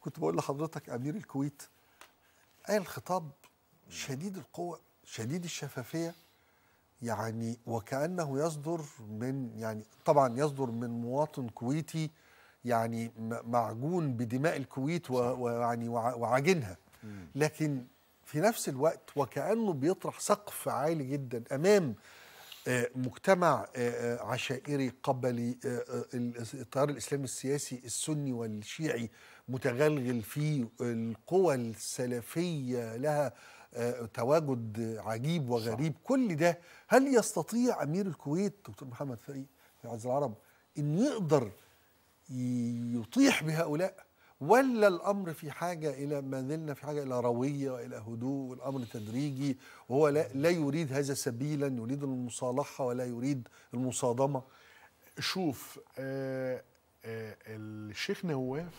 كنت بقول لحضرتك امير الكويت قال خطاب شديد القوه شديد الشفافيه يعني وكانه يصدر من يعني طبعا يصدر من مواطن كويتي يعني معجون بدماء الكويت ويعني وعاجنها لكن في نفس الوقت وكانه بيطرح سقف عالي جدا امام آه، مجتمع آه، آه، عشائري قبلي التيار الاسلامي السياسي السني والشيعي متغلغل فيه القوى السلفيه لها آه، تواجد عجيب وغريب صح. كل ده هل يستطيع امير الكويت دكتور محمد فريق في عز العرب ان يقدر يطيح بهؤلاء ولا الامر في حاجه الى ما زلنا في حاجه الى رويه والى هدوء والامر تدريجي وهو لا, لا يريد هذا سبيلا يريد المصالحه ولا يريد المصادمه شوف آه آه الشيخ نواف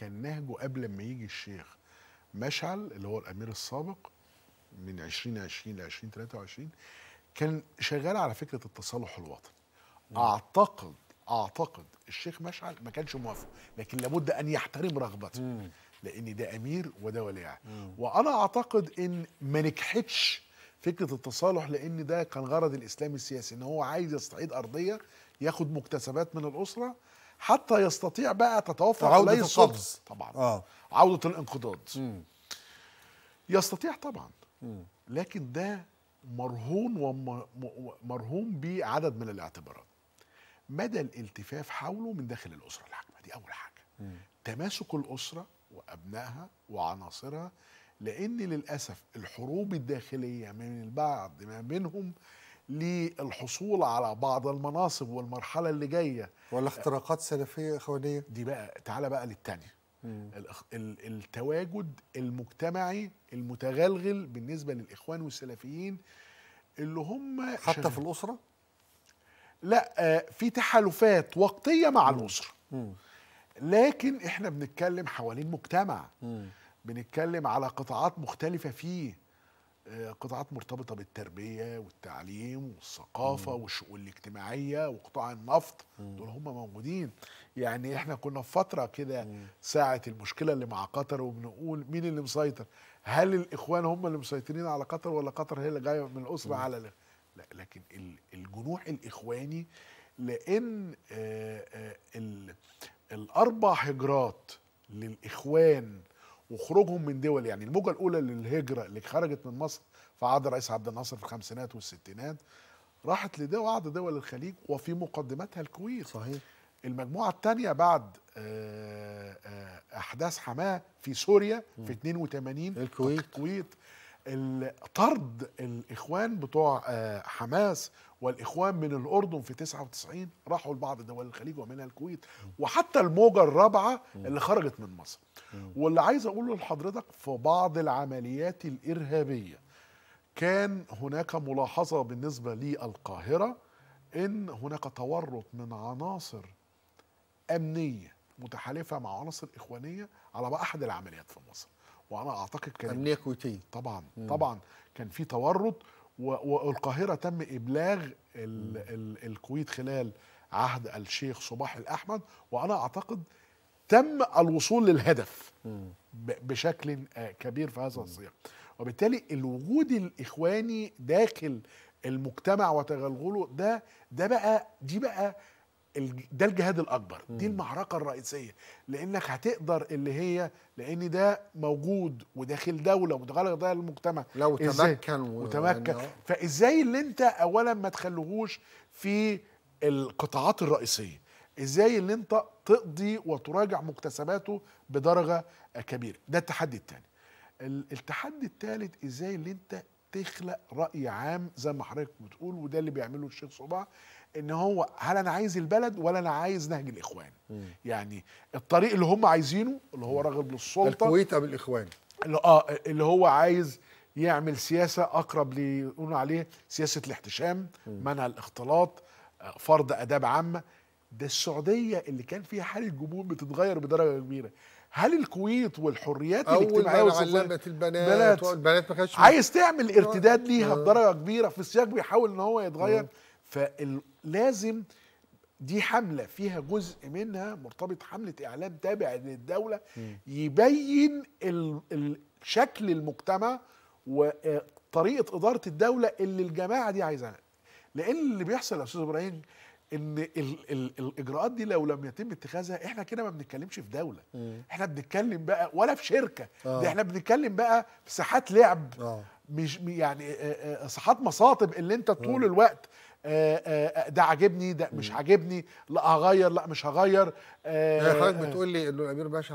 كان نهجه قبل ما يجي الشيخ مشعل اللي هو الامير السابق من 2020 ل 2023 كان شغال على فكره التصالح الوطني اعتقد اعتقد الشيخ مشعل ما كانش موافق لكن لابد ان يحترم رغبته لان ده امير وده ولي عهد وانا اعتقد ان ما نجحتش فكره التصالح لان ده كان غرض الاسلام السياسي ان هو عايز يستعيد ارضيه ياخد مكتسبات من الاسره حتى يستطيع بقى تتوفر عودة القبض طبعا آه. عودة الانقضاض مم. يستطيع طبعا مم. لكن ده مرهون ومرهون بعدد من الاعتبارات مدى الالتفاف حوله من داخل الأسرة الحاكمة دي أول حاجة مم. تماسك الأسرة وأبنائها وعناصرها لأن للأسف الحروب الداخلية من البعض ما بينهم للحصول على بعض المناصب والمرحله اللي جايه ولا اختراقات سلفيه اخوانيه دي بقى تعالى بقى للثانيه التواجد المجتمعي المتغلغل بالنسبه للاخوان والسلفيين اللي هم حتى في الاسره لا آه، في تحالفات وقتيه مع الاسره لكن احنا بنتكلم حوالين مجتمع بنتكلم على قطاعات مختلفه فيه قطاعات مرتبطه بالتربيه والتعليم والثقافه والشؤون الاجتماعيه وقطاع النفط مم. دول هم موجودين يعني احنا كنا في فتره كده ساعه المشكله اللي مع قطر وبنقول مين اللي مسيطر هل الاخوان هم اللي مسيطرين على قطر ولا قطر هي اللي جايه من الاسره مم. على لا لكن الجنوح الاخواني لان آآ آه، آآ آه، الاربع هجرات للاخوان وخروجهم من دول يعني الموجه الاولى للهجره اللي خرجت من مصر في عهد الرئيس عبد الناصر في الخمسينات والستينات راحت لبعض دول الخليج وفي مقدمتها الكويت صحيح المجموعه الثانيه بعد آه، آه، احداث حماه في سوريا في 82 الكويت الكويت طرد الاخوان بتوع آه، حماس والاخوان من الاردن في 99 راحوا لبعض دول الخليج ومنها الكويت وحتى الموجه الرابعه اللي خرجت من مصر واللي عايز اقوله لحضرتك في بعض العمليات الارهابيه كان هناك ملاحظه بالنسبه للقاهره ان هناك تورط من عناصر امنيه متحالفه مع عناصر اخوانيه على احد العمليات في مصر وانا اعتقد كان امنيه كويتيه طبعا مم. طبعا كان في تورط والقاهره تم ابلاغ ال ال الكويت خلال عهد الشيخ صباح الاحمد وانا اعتقد تم الوصول للهدف بشكل كبير في هذا السياق وبالتالي الوجود الاخواني داخل المجتمع وتغلغله ده ده بقى دي بقى ده الجهاد الاكبر دي المعركه الرئيسيه لانك هتقدر اللي هي لان ده موجود وداخل دوله وداخل ده المجتمع لو تمكن وتمكن يعني آه. فازاي اللي انت اولا ما تخليهوش في القطاعات الرئيسيه ازاي اللي انت تقضي وتراجع مكتسباته بدرجه كبيره ده التحدي الثاني التحدي الثالث ازاي اللي انت تخلق راي عام زي ما حضرتك بتقول وده اللي بيعمله الشيخ صباح ان هو هل انا عايز البلد ولا انا عايز نهج الاخوان مم. يعني الطريق اللي هم عايزينه اللي هو راغب للسلطه الكويت ابو الاخوان اللي اه اللي هو عايز يعمل سياسه اقرب يقولوا عليه سياسه الاحتشام مم. منع الاختلاط آه، فرض اداب عامه ده السعوديه اللي كان فيها حاله جمهور بتتغير بدرجه كبيره هل الكويت والحريات الاجتماعيه اول ما علمت البنات بلات البنات ما كانتش عايز تعمل آه، ارتداد ليها آه. بدرجه كبيره في السياق بيحاول ان هو يتغير فلازم دي حملة فيها جزء منها مرتبط حملة إعلام تابع للدولة يبين شكل المجتمع وطريقة آه، إدارة الدولة اللي الجماعة دي عايزاها لأن اللي بيحصل يا أستاذ إبراهيم ان الـ الـ الاجراءات دي لو لم يتم اتخاذها احنا كده ما بنتكلمش في دوله مم. احنا بنتكلم بقى ولا في شركه آه. دي احنا بنتكلم بقى في ساحات لعب آه. مش يعني ساحات مصاطب اللي انت طول آه. الوقت ده عاجبني ده مش عاجبني لا هغير لا مش هغير يعني حضرتك بتقول لي انه الامير باشا